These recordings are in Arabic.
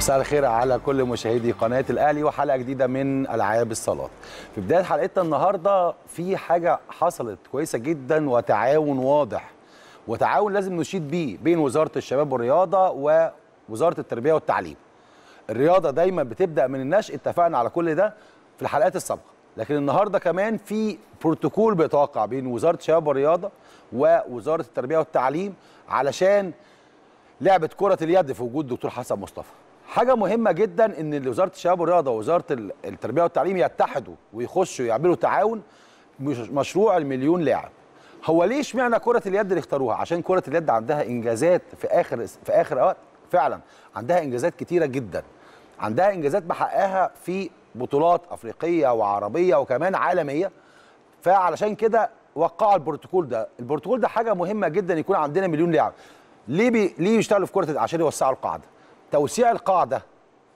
مساء الخير على كل مشاهدي قناه الاهلي وحلقه جديده من العاب الصالات. في بدايه حلقتنا النهارده في حاجه حصلت كويسه جدا وتعاون واضح وتعاون لازم نشيد بيه بين وزاره الشباب والرياضه ووزاره التربيه والتعليم. الرياضه دايما بتبدا من النشء اتفقنا على كل ده في الحلقات السابقه، لكن النهارده كمان في بروتوكول بيتوقع بين وزاره الشباب والرياضه ووزاره التربيه والتعليم علشان لعبه كره اليد في وجود دكتور حسن مصطفى حاجه مهمه جدا ان وزاره الشباب والرياضه ووزاره التربيه والتعليم يتحدوا ويخشوا يعملوا تعاون مشروع المليون لاعب هو ليه اشمعنى كره اليد اللي اختاروها عشان كره اليد عندها انجازات في اخر في اخر وقت فعلا عندها انجازات كتيره جدا عندها انجازات محققها في بطولات افريقيه وعربيه وكمان عالميه فعلشان كده وقعوا البروتوكول ده البروتوكول ده حاجه مهمه جدا يكون عندنا مليون لاعب ليه بي... ليه يشتغلوا في كره عشان يوسعوا القاعده توسيع القاعده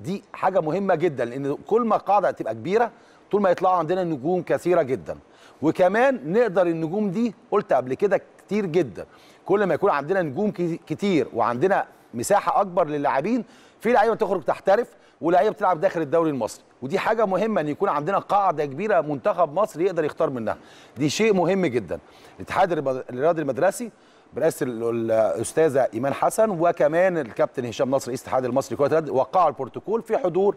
دي حاجه مهمه جدا لان كل ما القاعده تبقى كبيره طول ما يطلع عندنا نجوم كثيره جدا وكمان نقدر النجوم دي قلت قبل كده كتير جدا كل ما يكون عندنا نجوم كتير وعندنا مساحه اكبر للاعبين في لعيبه تخرج تحترف ولاعيبه بتلعب داخل الدوري المصري ودي حاجه مهمه ان يكون عندنا قاعده كبيره منتخب مصر يقدر يختار منها دي شيء مهم جدا الاتحاد الرياضي المدرسي برئاسه الاستاذه ايمان حسن وكمان الكابتن هشام نصر رئيس الاتحاد المصري لكره اليد وقعوا البروتوكول في حضور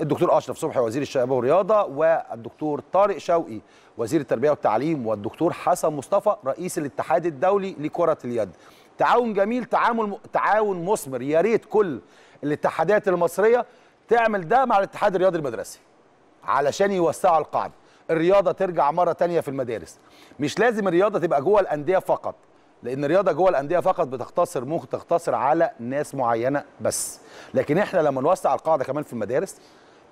الدكتور اشرف صبحي وزير الشباب والرياضه والدكتور طارق شوقي وزير التربيه والتعليم والدكتور حسن مصطفى رئيس الاتحاد الدولي لكره اليد تعاون جميل تعامل تعاون مثمر يا ريت كل الاتحادات المصريه تعمل ده مع الاتحاد الرياضي المدرسي علشان يوسعوا القاعده الرياضه ترجع مره تانية في المدارس مش لازم الرياضه تبقى جوه الانديه فقط لان الرياضه جوه الانديه فقط بتختصر ممكن تختصر على ناس معينه بس لكن احنا لما نوسع القاعده كمان في المدارس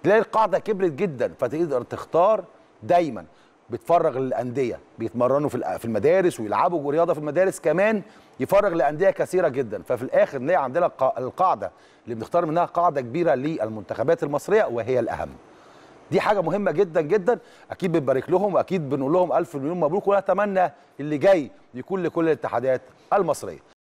تلاقي القاعده كبرت جدا فتقدر تختار دايما بتفرغ للانديه بيتمرنوا في في المدارس ويلعبوا رياضه في المدارس كمان يفرغ لانديه كثيره جدا ففي الاخر نلاقي عندنا القاعده اللي بنختار منها قاعده كبيره للمنتخبات المصريه وهي الاهم دي حاجه مهمه جدا جدا اكيد بنبارك لهم واكيد بنقول لهم الف مليون مبروك ونتمنى اللي جاي يكون لكل الاتحادات المصريه